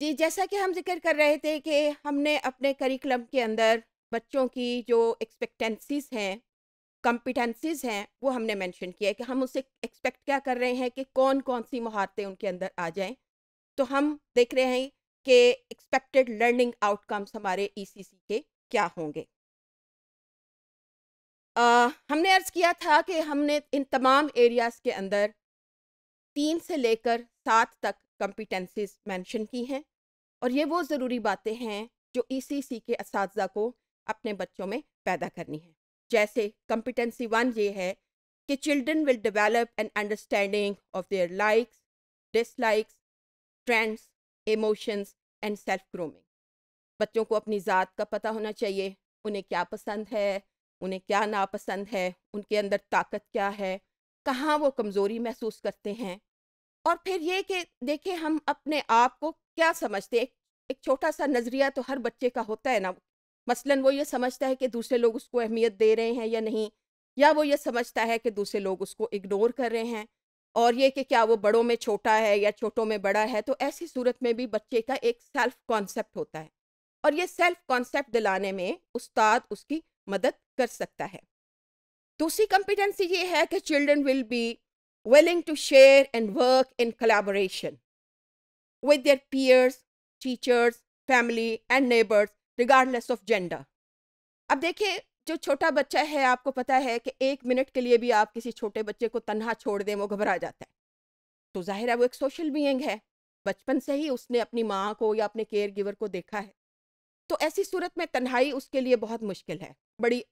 जी जैसा कि हम जिक्र कर रहे थे कि हमने अपने करिकुलम के अंदर बच्चों की जो एक्सपेक्टेंसीज हैं कॉम्पिटेंसीज हैं वो हमने मेंशन किया है कि हम उसे एक्सपेक्ट क्या कर रहे हैं कि कौन कौन सी महारतें उनके अंदर आ जाएं तो हम देख रहे हैं कि एक्सपेक्टेड लर्निंग आउटकम्स हमारे ईसीसी e के क्या होंगे आ, हमने अर्ज़ किया था कि हमने इन तमाम एरियाज़ के अंदर तीन से लेकर सात तक कॉम्पिटेंसीज मेंशन की हैं और ये वो ज़रूरी बातें हैं जो ई e के इस को अपने बच्चों में पैदा करनी है जैसे कम्पिटेंसी वन ये है कि children will develop an understanding of their likes dislikes trends emotions and self grooming बच्चों को अपनी ज़ात का पता होना चाहिए उन्हें क्या पसंद है उन्हें क्या नापसंद है उनके अंदर ताकत क्या है कहाँ वो कमज़ोरी महसूस करते हैं और फिर ये कि देखें हम अपने आप को क्या समझते हैं एक छोटा सा नज़रिया तो हर बच्चे का होता है ना मसलन वो ये समझता है कि दूसरे लोग उसको अहमियत दे रहे हैं या नहीं या वो ये समझता है कि दूसरे लोग उसको इग्नोर कर रहे हैं और ये कि क्या वो बड़ों में छोटा है या छोटों में बड़ा है तो ऐसी सूरत में भी बच्चे का एक सेल्फ कॉन्सेप्ट होता है और ये सेल्फ कॉन्सेप्ट दिलाने में उस्ताद उसकी मदद कर सकता है दूसरी कंपिटेंसी ये है कि children will be willing to share and work in collaboration with their peers teachers family and neighbours regardless of gender अब देखिए जो छोटा बच्चा है आपको पता है कि एक मिनट के लिए भी आप किसी छोटे बच्चे को तन्हा छोड़ दें वो घबरा जाता है तो जाहिर है वो एक सोशल बीइंग है बचपन से ही उसने अपनी माँ को या अपने केयर गिवर को देखा है तो ऐसी सूरत में तन्हाई उसके लिए बहुत मुश्किल है बड़ी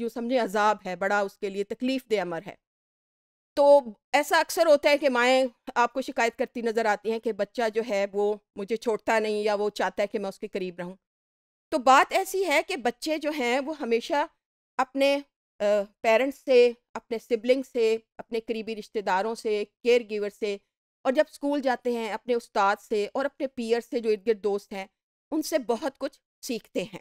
जो समझे अजाब है बड़ा उसके लिए तकलीफ दे अमर है तो ऐसा अक्सर होता है कि माएँ आपको शिकायत करती नज़र आती हैं कि बच्चा जो है वो मुझे छोड़ता नहीं या वो चाहता है कि मैं उसके करीब रहूँ तो बात ऐसी है कि बच्चे जो हैं वो हमेशा अपने पेरेंट्स से अपने सिबलिंग से अपने करीबी रिश्तेदारों से केयर गिवर से और जब स्कूल जाते हैं अपने उस्ताद से और अपने पीयर से जो इर्द गिर्द दोस्त हैं उनसे बहुत कुछ सीखते हैं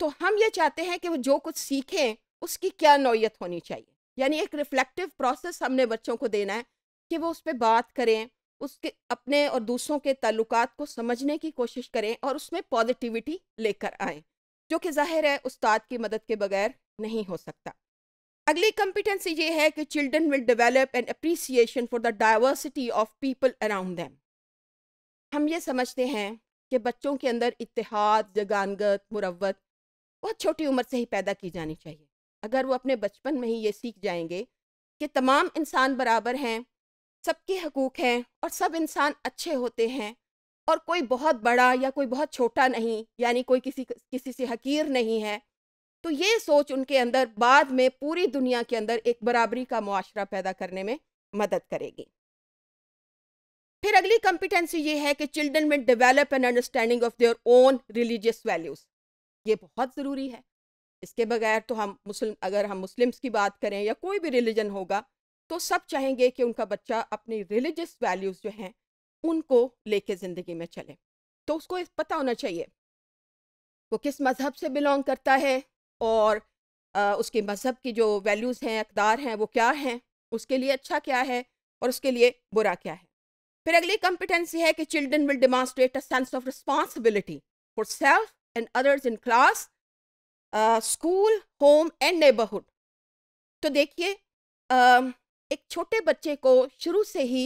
तो हम ये चाहते हैं कि वो जो कुछ सीखें उसकी क्या नौीयत होनी चाहिए यानी एक रिफ्लेक्टिव प्रोसेस हमने बच्चों को देना है कि वो उस पर बात करें उसके अपने और दूसरों के ताल्लुकात को समझने की कोशिश करें और उसमें पॉजिटिविटी लेकर आएँ जो कि जाहिर है उस्ताद की मदद के बगैर नहीं हो सकता अगली कम्पिटेंसी ये है कि children will develop an appreciation for the diversity of people around them हम ये समझते हैं कि बच्चों के अंदर इतिहाद जगानगत मुरवत बहुत छोटी उम्र से ही पैदा की जानी चाहिए अगर वो अपने बचपन में ही ये सीख जाएंगे कि तमाम इंसान बराबर हैं सबके हकूक़ हैं और सब इंसान अच्छे होते हैं और कोई बहुत बड़ा या कोई बहुत छोटा नहीं यानी कोई किसी किसी से हकीर नहीं है तो ये सोच उनके अंदर बाद में पूरी दुनिया के अंदर एक बराबरी का मुआरा पैदा करने में मदद करेगी फिर अगली कॉम्पिटेंसी ये है कि चिल्ड्रन में develop an understanding of their own religious values ये बहुत ज़रूरी है इसके बगैर तो हम मुस्लिम अगर हम मुस्लिम्स की बात करें या कोई भी रिलीजन होगा तो सब चाहेंगे कि उनका बच्चा अपनी रिलीजियस वैल्यूज़ जो हैं उनको लेके ज़िंदगी में चले तो उसको पता होना चाहिए वो किस मज़हब से बिलोंग करता है और आ, उसके मज़हब की जो वैल्यूज़ हैं अकदार हैं वो क्या हैं उसके लिए अच्छा क्या है और उसके लिए बुरा क्या है फिर अगली कॉम्पिटेंसी है कि children will demonstrate a sense of responsibility for self and others in class school home and neighbourhood तो देखिए एक छोटे बच्चे को शुरू से ही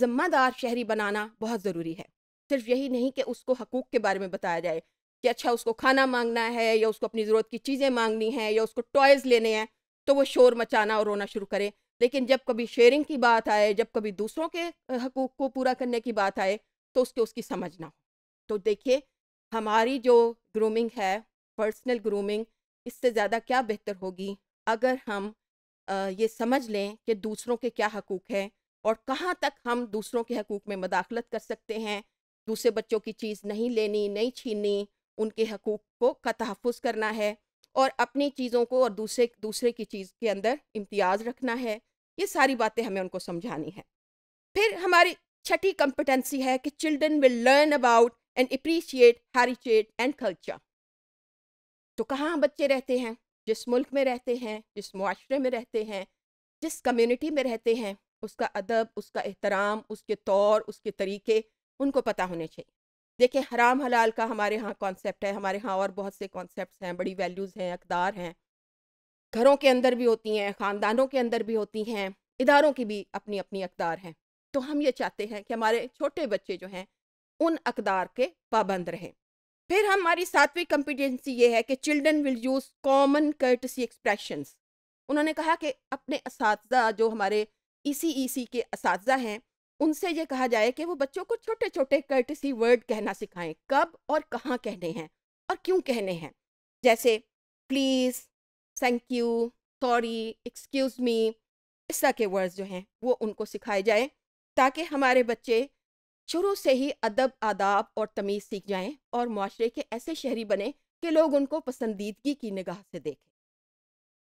ज़िम्मेदार शहरी बनाना बहुत ज़रूरी है सिर्फ यही नहीं कि उसको हकूक़ के बारे में बताया जाए कि अच्छा उसको खाना मांगना है या उसको अपनी ज़रूरत की चीज़ें मांगनी है या उसको टॉयज़ लेने हैं तो वो शोर मचाना और रोना शुरू करें लेकिन जब कभी शेयरिंग की बात आए जब कभी दूसरों के हकूक़ को पूरा करने की बात आए तो उसके उसकी समझ ना हो तो देखिए हमारी जो ग्रूमिंग है पर्सनल ग्रूमिंग इससे ज़्यादा क्या बेहतर होगी अगर हम ये समझ लें कि दूसरों के क्या हकूक़ हैं और कहाँ तक हम दूसरों के हकूक़ में मदाखलत कर सकते हैं दूसरे बच्चों की चीज़ नहीं लेनी नहीं छीननी उनके हकूक़ को का तहफ़ करना है और अपनी चीज़ों को और दूसरे दूसरे की चीज़ के अंदर इम्तियाज़ रखना है ये सारी बातें हमें उनको समझानी है फिर हमारी छठी कम्पटेंसी है कि children will learn about and appreciate heritage and culture तो कहाँ बच्चे रहते हैं जिस मुल्क में रहते हैं जिस माशरे में रहते हैं जिस कम्युनिटी में रहते हैं उसका अदब उसका एहतराम उसके तौर उसके तरीके उनको पता होने चाहिए देखिए हराम हलाल का हमारे यहाँ कॉन्सेप्ट है हमारे यहाँ और बहुत से कॉन्सेप्ट हैं बड़ी वैल्यूज़ हैं अकदार हैं घरों के अंदर भी होती हैं ख़ानदानों के अंदर भी होती हैं इदारों की भी अपनी अपनी अकदार हैं तो हम ये चाहते हैं कि हमारे छोटे बच्चे जो हैं उन अकदार के पाबंद रहें फिर हमारी सातवीं कॉम्पिटेंसी ये है कि children will use common courtesy expression उन्होंने कहा कि अपने इस जो हमारे ई सी ई सी के इस हैं उनसे ये कहा जाए कि वो बच्चों को छोटे छोटे कर्टसी वर्ड कहना सिखाएं कब और कहाँ कहने हैं और क्यों कहने हैं जैसे please thank you sorry excuse me इस तरह के वर्ड्स जो हैं वो उनको सिखाए जाएँ ताकि हमारे बच्चे शुरू से ही अदब आदाब और तमीज़ सीख जाएं और माशरे के ऐसे शहरी बने कि लोग उनको पसंदीदगी की निगाह से देखें